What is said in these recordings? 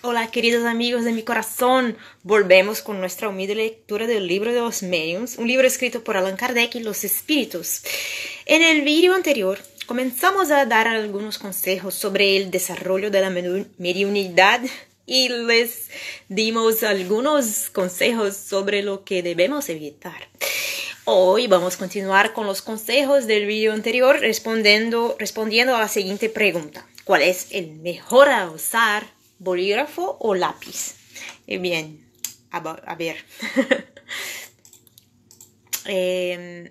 Hola queridos amigos de mi corazón, volvemos con nuestra humilde lectura del libro de los mediums, un libro escrito por Allan Kardec y los espíritus. En el vídeo anterior comenzamos a dar algunos consejos sobre el desarrollo de la mediunidad y les dimos algunos consejos sobre lo que debemos evitar. Hoy vamos a continuar con los consejos del vídeo anterior respondiendo, respondiendo a la siguiente pregunta. ¿Cuál es el mejor a usar bolígrafo o lápiz. Eh, bien, a, ver. Em,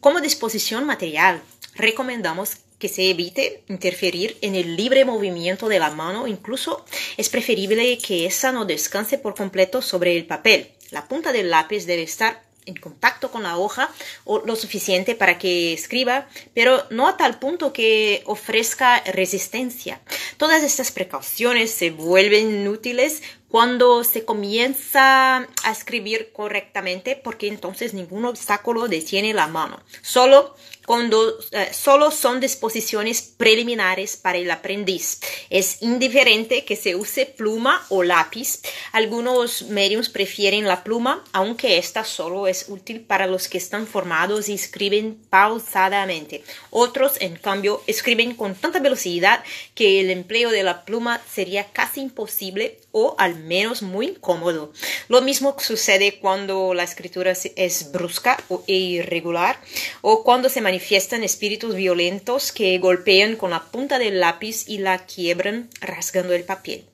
como disposición material, recomendamos que se evite interferir en el libre movimiento de la mano, incluso es preferible que esa no descanse por completo sobre el papel. La punta del lápiz debe estar en contacto con la hoja o lo suficiente para que escriba, pero no a tal punto que ofrezca resistencia. Todas estas precauciones se vuelven inútiles cuando se comienza a escribir correctamente porque entonces ningún obstáculo detiene la mano. Solo cuando eh, solo son disposiciones preliminares para el aprendiz. Es indiferente que se use pluma o lápiz. Algunos medios prefieren la pluma, aunque esta solo es útil para los que están formados y escriben pausadamente. Otros, en cambio, escriben con tanta velocidad que el empleo de la pluma sería casi imposible o al menos muy incómodo. Lo mismo sucede cuando la escritura es brusca o irregular o cuando se manifiesta manifiestan espíritus violentos que golpean con la punta del lápiz y la quiebran rasgando el papel.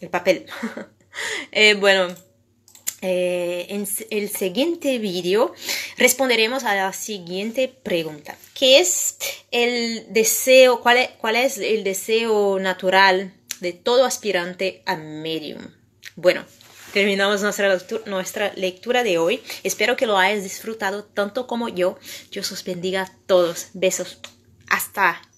El papel. Eh, bueno, eh, en el siguiente vídeo responderemos a la siguiente pregunta, ¿Qué es el deseo, cuál e-, cuál es el deseo natural de todo aspirante a medium. Bueno, terminamos nuestra, lectura de hoy. Espero que lo hayas disfrutado tanto como yo. Dios os bendiga a todos. Besos. Hasta